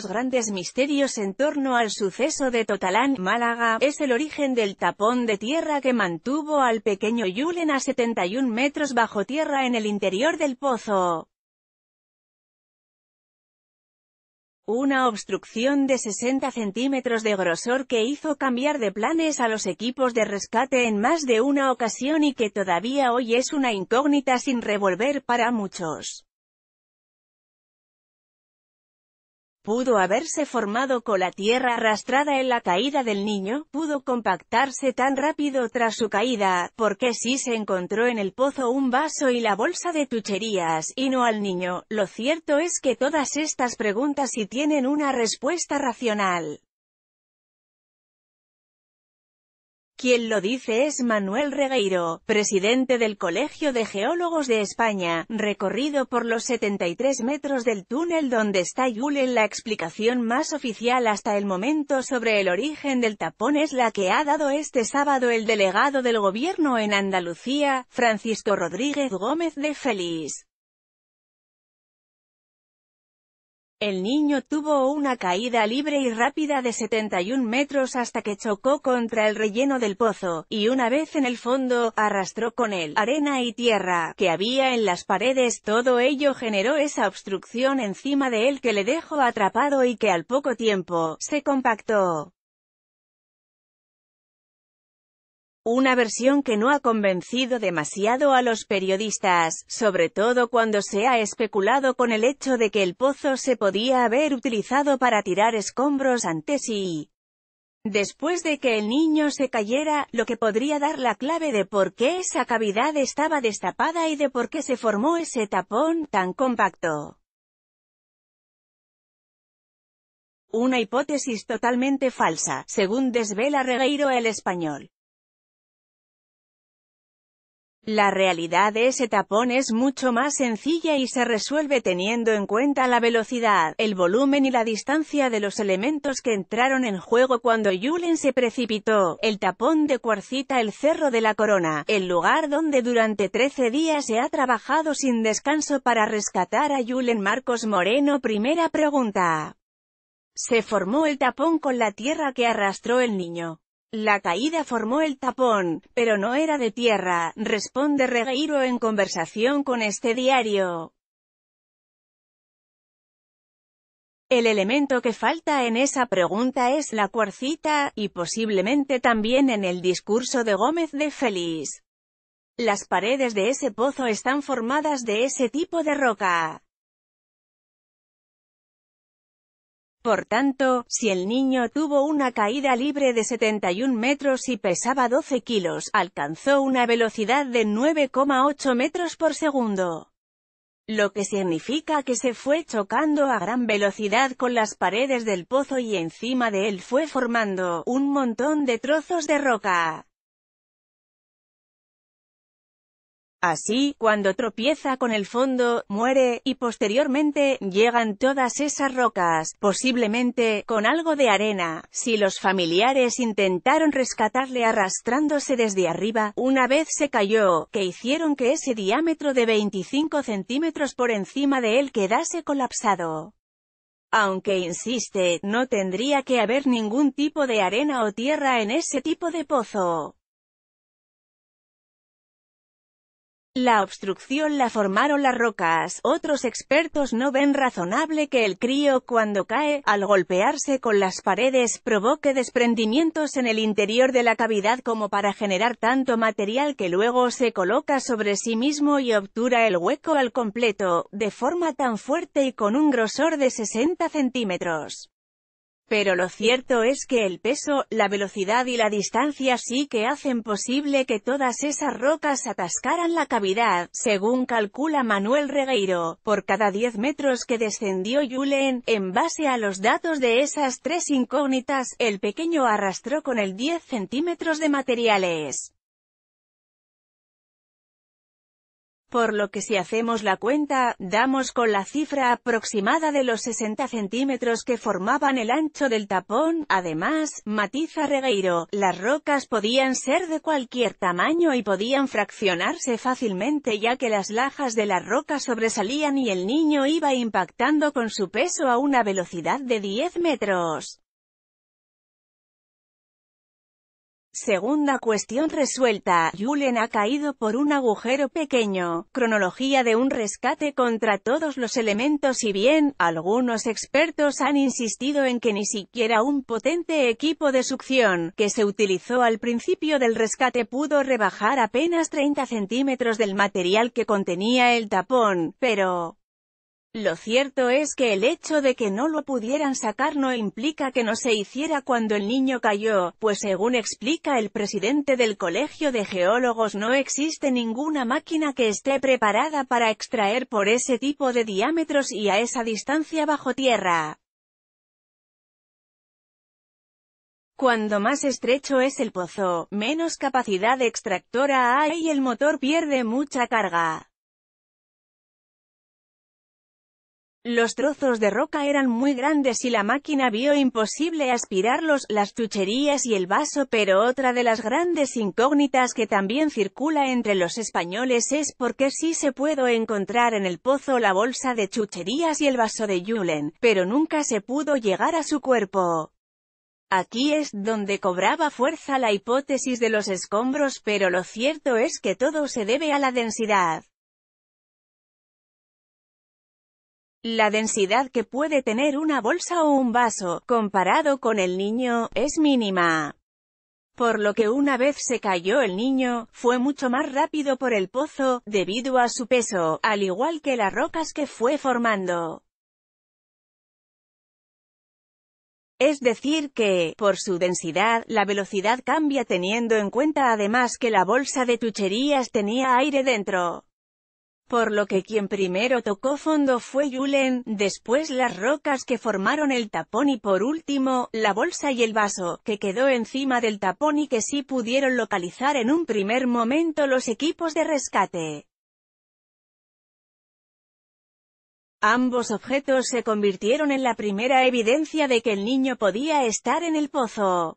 los grandes misterios en torno al suceso de Totalán, Málaga, es el origen del tapón de tierra que mantuvo al pequeño Yulen a 71 metros bajo tierra en el interior del pozo. una obstrucción de 60 centímetros de grosor que hizo cambiar de planes a los equipos de rescate en más de una ocasión y que todavía hoy es una incógnita sin revolver para muchos. pudo haberse formado con la tierra arrastrada en la caída del niño, pudo compactarse tan rápido tras su caída, porque si se encontró en el pozo un vaso y la bolsa de tucherías, y no al niño, lo cierto es que todas estas preguntas sí tienen una respuesta racional. Quien lo dice es Manuel Regueiro, presidente del Colegio de Geólogos de España, recorrido por los 73 metros del túnel donde está Yulen. La explicación más oficial hasta el momento sobre el origen del tapón es la que ha dado este sábado el delegado del gobierno en Andalucía, Francisco Rodríguez Gómez de Feliz. El niño tuvo una caída libre y rápida de 71 metros hasta que chocó contra el relleno del pozo, y una vez en el fondo, arrastró con él arena y tierra que había en las paredes. Todo ello generó esa obstrucción encima de él que le dejó atrapado y que al poco tiempo, se compactó. Una versión que no ha convencido demasiado a los periodistas, sobre todo cuando se ha especulado con el hecho de que el pozo se podía haber utilizado para tirar escombros antes y después de que el niño se cayera, lo que podría dar la clave de por qué esa cavidad estaba destapada y de por qué se formó ese tapón tan compacto. Una hipótesis totalmente falsa, según desvela Regueiro el español. La realidad de ese tapón es mucho más sencilla y se resuelve teniendo en cuenta la velocidad, el volumen y la distancia de los elementos que entraron en juego cuando Yulen se precipitó. El tapón de cuarcita el Cerro de la Corona, el lugar donde durante 13 días se ha trabajado sin descanso para rescatar a Yulen Marcos Moreno. Primera pregunta. Se formó el tapón con la tierra que arrastró el niño. La caída formó el tapón, pero no era de tierra, responde Regueiro en conversación con este diario. El elemento que falta en esa pregunta es la cuarcita, y posiblemente también en el discurso de Gómez de Félix. Las paredes de ese pozo están formadas de ese tipo de roca. Por tanto, si el niño tuvo una caída libre de 71 metros y pesaba 12 kilos, alcanzó una velocidad de 9,8 metros por segundo. Lo que significa que se fue chocando a gran velocidad con las paredes del pozo y encima de él fue formando un montón de trozos de roca. Así, cuando tropieza con el fondo, muere, y posteriormente, llegan todas esas rocas, posiblemente, con algo de arena, si los familiares intentaron rescatarle arrastrándose desde arriba, una vez se cayó, que hicieron que ese diámetro de 25 centímetros por encima de él quedase colapsado. Aunque insiste, no tendría que haber ningún tipo de arena o tierra en ese tipo de pozo. La obstrucción la formaron las rocas. Otros expertos no ven razonable que el crío cuando cae, al golpearse con las paredes, provoque desprendimientos en el interior de la cavidad como para generar tanto material que luego se coloca sobre sí mismo y obtura el hueco al completo, de forma tan fuerte y con un grosor de 60 centímetros. Pero lo cierto es que el peso, la velocidad y la distancia sí que hacen posible que todas esas rocas atascaran la cavidad, según calcula Manuel Regueiro, por cada 10 metros que descendió Yulen, en base a los datos de esas tres incógnitas, el pequeño arrastró con el 10 centímetros de materiales. por lo que si hacemos la cuenta, damos con la cifra aproximada de los 60 centímetros que formaban el ancho del tapón. Además, matiza Regueiro, las rocas podían ser de cualquier tamaño y podían fraccionarse fácilmente ya que las lajas de la roca sobresalían y el niño iba impactando con su peso a una velocidad de 10 metros. Segunda cuestión resuelta, Julen ha caído por un agujero pequeño, cronología de un rescate contra todos los elementos y bien, algunos expertos han insistido en que ni siquiera un potente equipo de succión, que se utilizó al principio del rescate pudo rebajar apenas 30 centímetros del material que contenía el tapón, pero, lo cierto es que el hecho de que no lo pudieran sacar no implica que no se hiciera cuando el niño cayó, pues según explica el presidente del Colegio de Geólogos no existe ninguna máquina que esté preparada para extraer por ese tipo de diámetros y a esa distancia bajo tierra. Cuando más estrecho es el pozo, menos capacidad extractora hay y el motor pierde mucha carga. Los trozos de roca eran muy grandes y la máquina vio imposible aspirarlos, las chucherías y el vaso pero otra de las grandes incógnitas que también circula entre los españoles es por qué sí se pudo encontrar en el pozo la bolsa de chucherías y el vaso de Yulen, pero nunca se pudo llegar a su cuerpo. Aquí es donde cobraba fuerza la hipótesis de los escombros pero lo cierto es que todo se debe a la densidad La densidad que puede tener una bolsa o un vaso, comparado con el niño, es mínima. Por lo que una vez se cayó el niño, fue mucho más rápido por el pozo, debido a su peso, al igual que las rocas que fue formando. Es decir que, por su densidad, la velocidad cambia teniendo en cuenta además que la bolsa de tucherías tenía aire dentro por lo que quien primero tocó fondo fue Yulen, después las rocas que formaron el tapón y por último, la bolsa y el vaso, que quedó encima del tapón y que sí pudieron localizar en un primer momento los equipos de rescate. Ambos objetos se convirtieron en la primera evidencia de que el niño podía estar en el pozo.